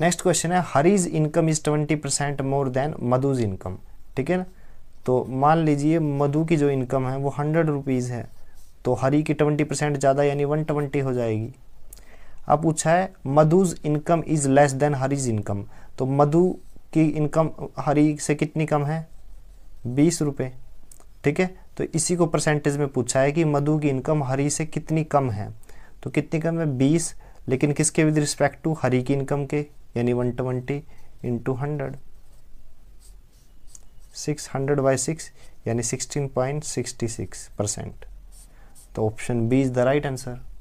next question है Hari's income is twenty percent more than Madhu's income ठीक है ना तो मान लीजिए मधु की जो इनकम है वो हंड्रेड रुपीज़ है तो हरी की ट्वेंटी परसेंट ज़्यादा यानी वन ट्वेंटी हो जाएगी अब पूछा है Madhu's income is less than Hari's income तो मधु की इनकम हरी से कितनी कम है बीस रुपये ठीक है तो इसी को परसेंटेज में पूछा है कि मधु की इनकम हरी से कितनी कम है तो कितनी कम है बीस लेकिन किसके विद रिस्पेक्ट टू हरी की इनकम के यानी one twenty into hundred six hundred by six यानी sixteen point sixty six percent तो option B is the right answer